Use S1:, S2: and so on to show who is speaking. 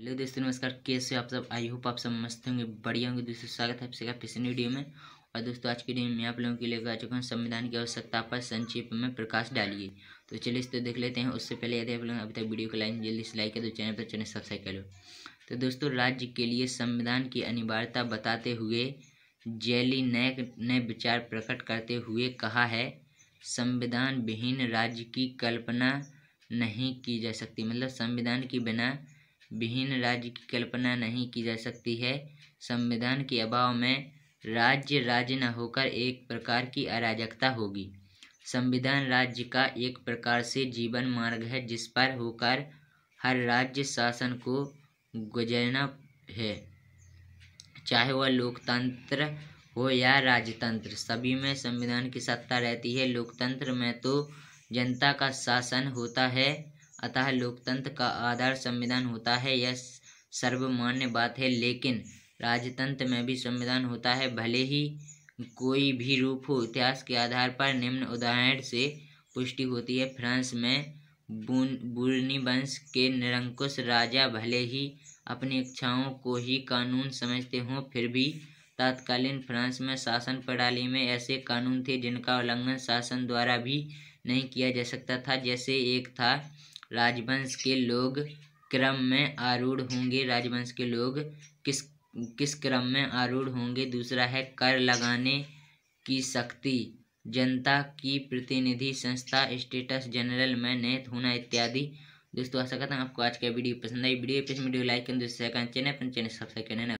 S1: hello दोस्तों नमस्कार कैसे आप सब आई होप आप सब मस्त होंगे बढ़िया होंगे दोस्तों स्वागत है आप सबका वीडियो में और दोस्तों आज की वीडियो में आप लोगों के लिए आ चुका हूँ संविधान की आवश्यकता पर संक्षिप्त में प्रकाश डालिए तो चलिए इस तो देख लेते हैं उससे पहले यदि आप लोग अभी तक वीडियो को लाइन जल्दी से लाइक है तो चैनल पर चैनल सब्सक्राइब कर लो तो दोस्तों राज्य के लिए संविधान की अनिवार्यता बताते हुए जैली नायक ने विचार प्रकट करते हुए कहा है संविधान विहीन राज्य की कल्पना नहीं की जा सकती मतलब संविधान की बिना विहीन राज्य की कल्पना नहीं की जा सकती है संविधान के अभाव में राज्य राज्य न होकर एक प्रकार की अराजकता होगी संविधान राज्य का एक प्रकार से जीवन मार्ग है जिस पर होकर हर राज्य शासन को गुजरना है चाहे वह लोकतंत्र हो या राजतंत्र सभी में संविधान की सत्ता रहती है लोकतंत्र में तो जनता का शासन होता है अतः लोकतंत्र का आधार संविधान होता है यह सर्वमान्य बात है लेकिन राजतंत्र में भी संविधान होता है भले ही कोई भी रूप हो इतिहास के आधार पर निम्न उदाहरण से पुष्टि होती है फ्रांस में बूर्नी वंश के निरंकुश राजा भले ही अपनी इच्छाओं को ही कानून समझते हों फिर भी तत्कालीन फ्रांस में शासन प्रणाली में ऐसे कानून थे जिनका उल्लंघन शासन द्वारा भी नहीं किया जा सकता था जैसे एक था राजवंश के लोग क्रम में आरूढ़ होंगे राजवंश के लोग किस किस क्रम में आरूढ़ होंगे दूसरा है कर लगाने की शक्ति जनता की प्रतिनिधि संस्था स्टेटस जनरल में नहीं होना इत्यादि दोस्तों आशा करता हूँ आपको आज का वीडियो पसंद आई वीडियो पसंद वीडियो लाइक करें दोस्तों चैनल चैनल सब्सक्राइब करें